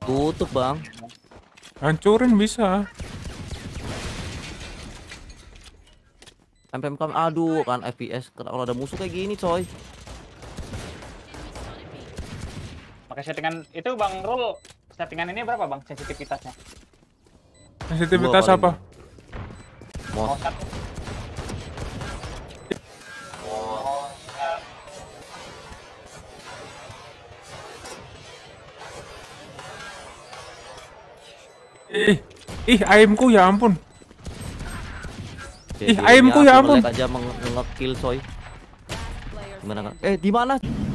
Tutup bang. Hancurin bisa. MPM kan aduh kan FPS kalau ada musuh kayak gini coy. Pakai settingan itu Bang Rul, settingan ini berapa Bang sensitivitasnya? Sensitivitas apa? Ih, ih aimku ya ampun. Ih aimku ya ampun. aja meng ngekill coy. Gimana Eh di mana?